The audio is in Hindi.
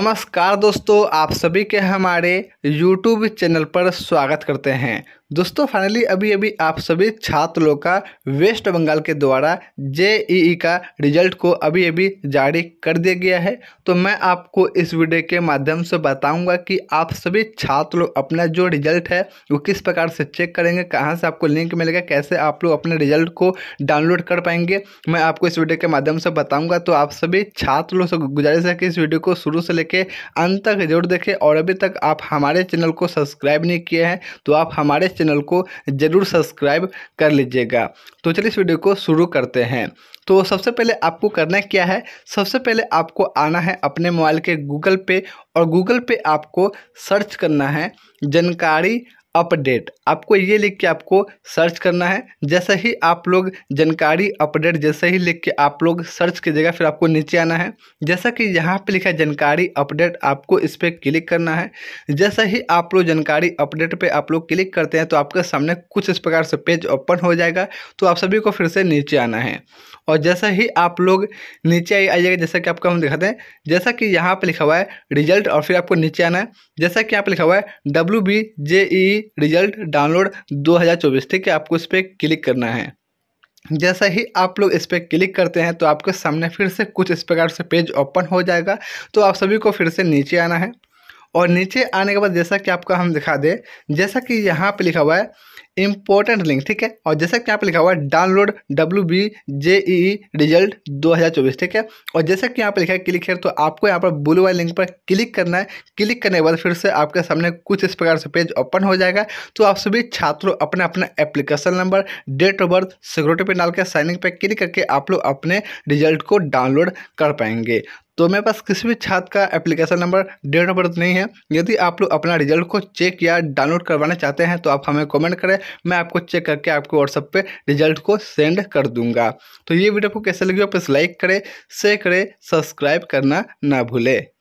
नमस्कार दोस्तों आप सभी के हमारे YouTube चैनल पर स्वागत करते हैं दोस्तों फाइनली अभी अभी आप सभी छात्र लोग का वेस्ट बंगाल के द्वारा जेईई का रिजल्ट को अभी अभी जारी कर दिया गया है तो मैं आपको इस वीडियो के माध्यम से बताऊंगा कि आप सभी छात्र लोग अपना जो रिजल्ट है वो किस प्रकार से चेक करेंगे कहां से आपको लिंक मिलेगा कैसे आप लोग अपने रिजल्ट को डाउनलोड कर पाएंगे मैं आपको इस वीडियो के माध्यम से बताऊँगा तो आप सभी छात्र लोग से गुजारिश है कि इस वीडियो को शुरू से लेकर अंत तक जरूर देखें और अभी तक आप हमारे चैनल को सब्सक्राइब नहीं किए हैं तो आप हमारे चैनल को ज़रूर सब्सक्राइब कर लीजिएगा तो चलिए इस वीडियो को शुरू करते हैं तो सबसे पहले आपको करना क्या है सबसे पहले आपको आना है अपने मोबाइल के गूगल पे और गूगल पे आपको सर्च करना है जानकारी अपडेट आपको ये लिख के आपको सर्च करना है जैसे ही आप लोग जानकारी अपडेट जैसे ही लिख के आप लोग सर्च कीजिएगा फिर आपको नीचे आना है जैसा कि यहाँ पे लिखा है जानकारी अपडेट आपको इस पर क्लिक करना है जैसे ही आप लोग जानकारी अपडेट पे आप लोग क्लिक करते हैं तो आपके सामने कुछ इस प्रकार से पेज ओपन हो जाएगा तो आप सभी को फिर से नीचे आना है और जैसा ही आप लोग नीचे आइएगा जैसा कि आपको हम दिखाते हैं जैसा कि यहाँ पर लिखा हुआ है रिजल्ट और फिर आपको नीचे आना है जैसा कि यहाँ पर लिखा हुआ है W B J E result download 2024 ठीक है आपको इस पर क्लिक करना है जैसा ही आप लोग इस पर क्लिक करते हैं तो आपके सामने फिर से कुछ इस प्रकार से पेज ओपन हो जाएगा तो आप सभी को फिर से नीचे आना है और नीचे आने के बाद जैसा कि आपको हम दिखा दें जैसा कि यहाँ पे लिखा हुआ है इम्पोर्टेंट लिंक ठीक है और जैसा कि यहाँ पे लिखा हुआ है download W B J E result दो हज़ार चौबीस ठीक है और जैसा कि यहाँ पे लिखा है क्लिक है तो आपको यहाँ पर ब्लू वाले लिंक पर क्लिक करना है क्लिक करने के बाद फिर से आपके सामने कुछ इस प्रकार से पेज ओपन हो जाएगा तो आप सभी छात्रों अपना अपना application number date of birth security पर डाल के साइनिंग पर क्लिक करके आप लोग अपने रिजल्ट को डाउनलोड कर पाएंगे तो मेरे पास किसी भी छात्र का application number date of birth नहीं है यदि आप लोग अपना रिजल्ट को चेक या डाउनलोड करवाना चाहते हैं तो आप हमें कमेंट करें मैं आपको चेक करके आपको व्हाट्सअप पे रिजल्ट को सेंड कर दूंगा तो ये वीडियो को कैसे लगी आप इस लाइक करें शेयर करें सब्सक्राइब करना ना भूलें